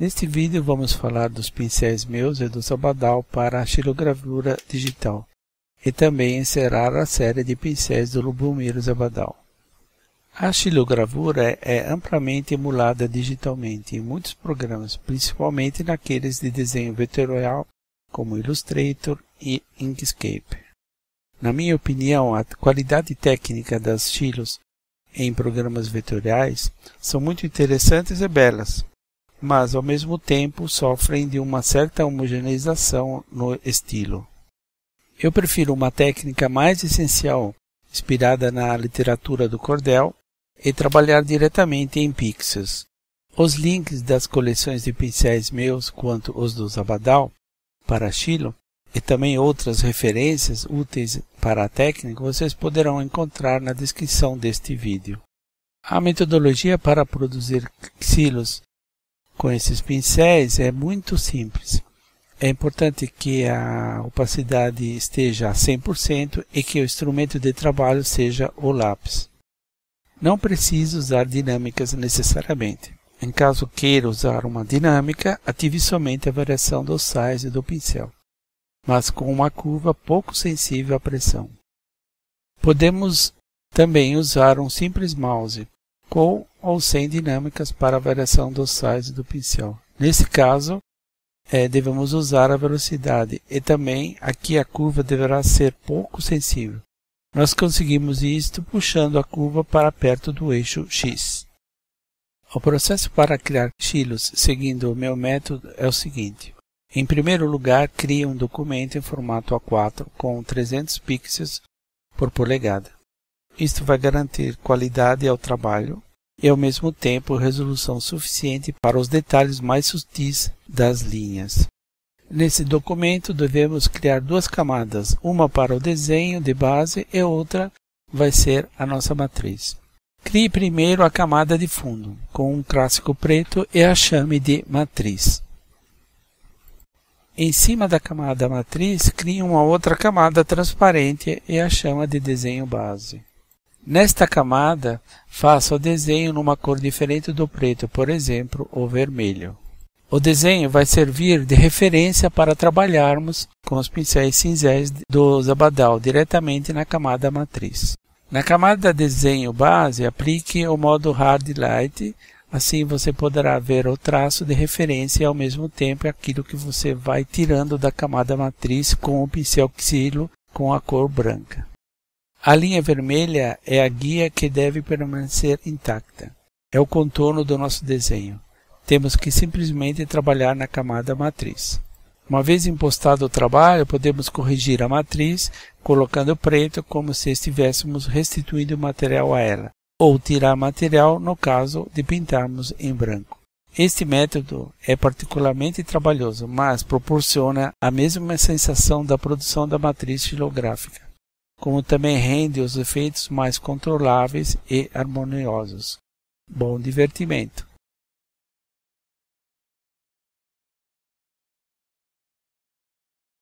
Neste vídeo vamos falar dos pincéis meus e do Sabadal para a xilogravura digital e também encerrar a série de pincéis do Lubomiro Zabadal. A xilogravura é amplamente emulada digitalmente em muitos programas, principalmente naqueles de desenho vetorial como Illustrator e Inkscape. Na minha opinião, a qualidade técnica das xilos em programas vetoriais são muito interessantes e belas, mas ao mesmo tempo sofrem de uma certa homogeneização no estilo. Eu prefiro uma técnica mais essencial, inspirada na literatura do cordel, e trabalhar diretamente em pixels. Os links das coleções de pincéis meus quanto os dos Abadal para Chilo e também outras referências úteis para a técnica vocês poderão encontrar na descrição deste vídeo. A metodologia para produzir xilos com esses pincéis é muito simples. É importante que a opacidade esteja a 100% e que o instrumento de trabalho seja o lápis. Não precisa usar dinâmicas necessariamente. Em caso queira usar uma dinâmica, ative somente a variação dos size e do pincel, mas com uma curva pouco sensível à pressão. Podemos também usar um simples mouse com ou sem dinâmicas para a variação do size do pincel. Nesse caso, é, devemos usar a velocidade e também aqui a curva deverá ser pouco sensível. Nós conseguimos isto puxando a curva para perto do eixo X. O processo para criar estilos seguindo o meu método é o seguinte. Em primeiro lugar, crie um documento em formato A4 com 300 pixels por polegada. Isto vai garantir qualidade ao trabalho e, ao mesmo tempo, resolução suficiente para os detalhes mais sutis das linhas. Nesse documento, devemos criar duas camadas, uma para o desenho de base e outra vai ser a nossa matriz. Crie primeiro a camada de fundo, com um clássico preto e a chame de matriz. Em cima da camada matriz, crie uma outra camada transparente e a chama de desenho base. Nesta camada, faça o desenho numa cor diferente do preto, por exemplo, o vermelho. O desenho vai servir de referência para trabalharmos com os pincéis cinzéis do Zabadal diretamente na camada matriz. Na camada desenho base, aplique o modo Hard Light, assim você poderá ver o traço de referência e ao mesmo tempo aquilo que você vai tirando da camada matriz com o pincel xilo com a cor branca. A linha vermelha é a guia que deve permanecer intacta. É o contorno do nosso desenho. Temos que simplesmente trabalhar na camada matriz. Uma vez impostado o trabalho, podemos corrigir a matriz, colocando preto como se estivéssemos restituindo material a ela, ou tirar material no caso de pintarmos em branco. Este método é particularmente trabalhoso, mas proporciona a mesma sensação da produção da matriz xilográfica como também rende os efeitos mais controláveis e harmoniosos. Bom divertimento!